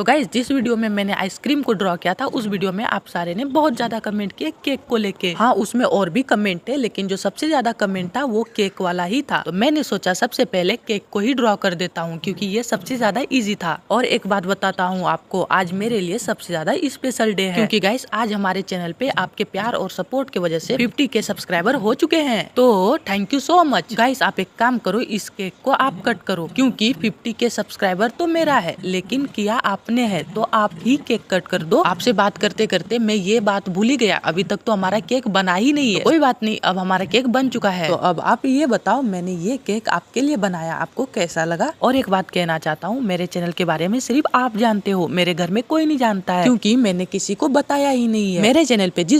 तो गाइज जिस वीडियो में मैंने आइसक्रीम को ड्रॉ किया था उस वीडियो में आप सारे ने बहुत ज्यादा कमेंट किए केक को लेके हाँ उसमें और भी कमेंट थे लेकिन जो सबसे ज्यादा कमेंट था वो केक वाला ही था तो मैंने सोचा सबसे पहले केक को ही ड्रॉ कर देता हूँ क्योंकि ये सबसे ज्यादा इजी था और एक बात बताता हूँ आपको आज मेरे लिए सबसे ज्यादा स्पेशल डे है क्योंकि गाइस आज हमारे चैनल पे आपके प्यार और सपोर्ट की वजह से 50 के सब्सक्राइबर हो चुके हैं तो thank you so much guys आप एक काम करो इस केक को आप कट करो क्यूँकी फिफ्टी के सब्सक्राइबर तो मेरा है लेकिन किया आप अपने हैं तो आप ही केक कट कर दो आपसे बात करते करते मैं ये बात भूल ही गया अभी तक तो हमारा केक बना ही नहीं है तो कोई बात नहीं अब हमारा केक बन चुका है तो अब आप ये बताओ मैंने ये केक आपके लिए बनाया आपको कैसा लगा और एक बात कहना चाहता हूँ मेरे चैनल के बारे में सिर्फ आप जानते हो मेरे घर में कोई नहीं जानता है क्यूँकी मैंने किसी को बताया ही नहीं है मेरे चैनल पे जिस